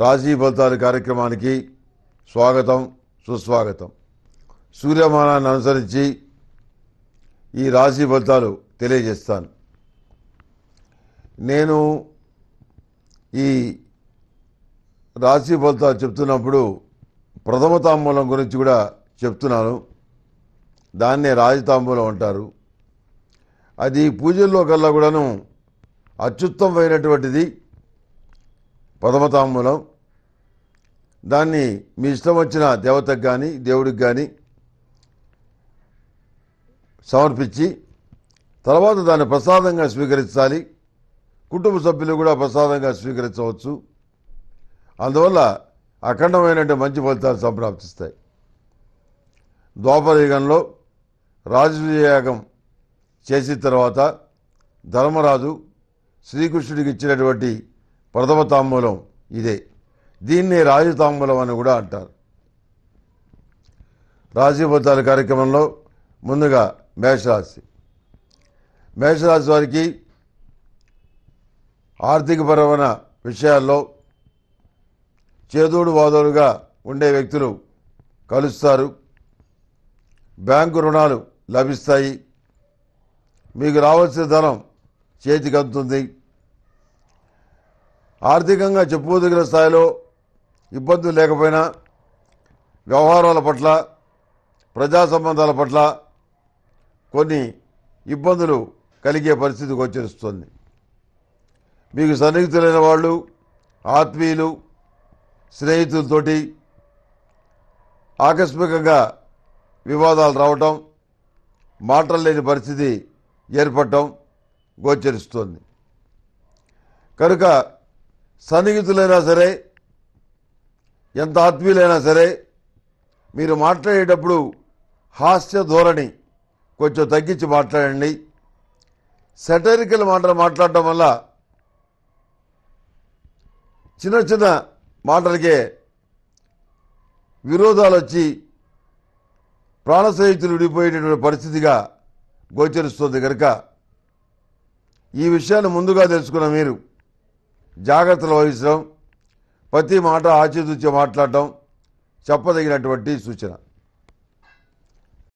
రాజీ ఫలితాల కార్యక్రమానికి స్వాగతం సుస్వాగతం సూర్యమానాన్ని అనుసరించి ఈ రాశి ఫలితాలు తెలియజేస్తాను నేను ఈ రాశి ఫలితాలు చెప్తున్నప్పుడు ప్రథమ తాంబూలం గురించి కూడా చెప్తున్నాను దాన్నే రాజతాంబూలం అంటారు అది పూజల్లో కల్లా కూడాను అత్యుత్తమైనటువంటిది పదమతాంబూలం దాన్ని మీ ఇష్టం వచ్చిన దేవతకు కానీ దేవుడికి కానీ సమర్పించి తర్వాత దాన్ని ప్రసాదంగా స్వీకరించాలి కుటుంబ సభ్యులు కూడా ప్రసాదంగా స్వీకరించవచ్చు అందువల్ల అఖండమైనటువంటి మంచి ఫలితాలు సంప్రాప్తిస్తాయి ద్వాపరయుగంలో రాజయాగం చేసిన తర్వాత ధర్మరాజు శ్రీకృష్ణుడికి ఇచ్చినటువంటి ప్రథమ తాంబూలం ఇదే దీన్ని రాజతాంబూలం అని కూడా అంటారు రాజీభూతాల కార్యక్రమంలో ముందుగా మేషరాశి మేషరాశి వారికి ఆర్థిక పరమైన విషయాల్లో చేదోడు వాదోడుగా ఉండే వ్యక్తులు కలుస్తారు బ్యాంకు రుణాలు లభిస్తాయి మీకు రావాల్సిన ధనం చేతికి అందుతుంది ఆర్థికంగా చెప్పుకోదగిన స్థాయిలో ఇబ్బందులు లేకపోయినా వ్యవహారాల పట్ల ప్రజా సంబంధాల పట్ల కొన్ని ఇబ్బందులు కలిగే పరిస్థితి గోచరిస్తుంది మీకు సన్నిహితులైన వాళ్ళు ఆత్మీయులు స్నేహితులతోటి ఆకస్మికంగా వివాదాలు రావటం మాటలు లేని పరిస్థితి ఏర్పడటం గోచరిస్తుంది కనుక సన్నిహితులైనా సరే ఎంత ఆత్మీయులైనా సరే మీరు మాట్లాడేటప్పుడు హాస్య ధోరణి కొంచెం తగ్గించి మాట్లాడండి సెటరికల్ మాటలు మాట్లాడటం వల్ల చిన్న చిన్న మాటలకే విరోధాలు వచ్చి ప్రాణ స్నేహితులు విడిపోయేటటువంటి పరిస్థితిగా గోచరిస్తుంది కనుక ఈ విషయాన్ని ముందుగా తెలుసుకున్న మీరు జాగ్రత్తలు వహించడం ప్రతి మాట ఆచితూచి మాట్లాడటం చెప్పదగినటువంటి సూచన